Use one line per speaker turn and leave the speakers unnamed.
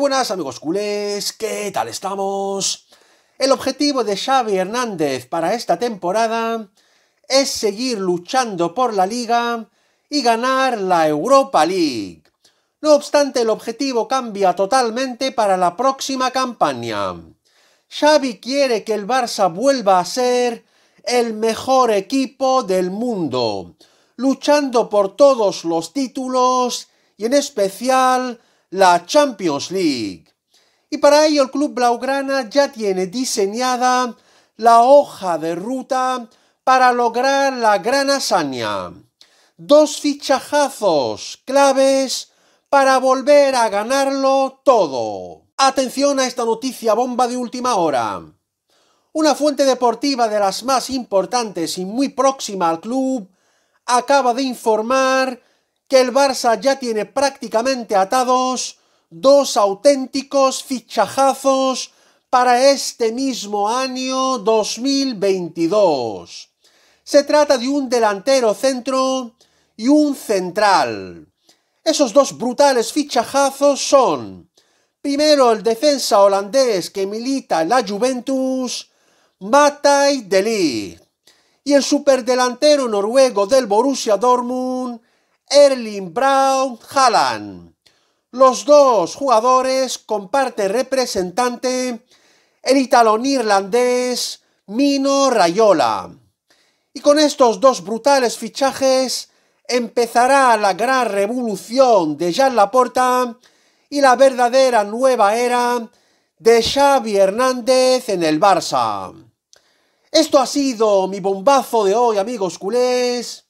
buenas amigos culés, ¿qué tal estamos? El objetivo de Xavi Hernández para esta temporada es seguir luchando por la liga y ganar la Europa League. No obstante, el objetivo cambia totalmente para la próxima campaña. Xavi quiere que el Barça vuelva a ser el mejor equipo del mundo, luchando por todos los títulos y en especial la Champions League. Y para ello el club blaugrana ya tiene diseñada la hoja de ruta para lograr la gran hazaña. Dos fichajazos claves para volver a ganarlo todo. Atención a esta noticia bomba de última hora. Una fuente deportiva de las más importantes y muy próxima al club acaba de informar que el Barça ya tiene prácticamente atados dos auténticos fichajazos para este mismo año 2022. Se trata de un delantero centro y un central. Esos dos brutales fichajazos son, primero el defensa holandés que milita en la Juventus, Matai Deli, y el superdelantero noruego del Borussia Dortmund, Erling Brown Haaland. Los dos jugadores comparten representante el italo irlandés Mino Rayola. Y con estos dos brutales fichajes empezará la gran revolución de Jean Laporta y la verdadera nueva era de Xavi Hernández en el Barça. Esto ha sido mi bombazo de hoy, amigos culés.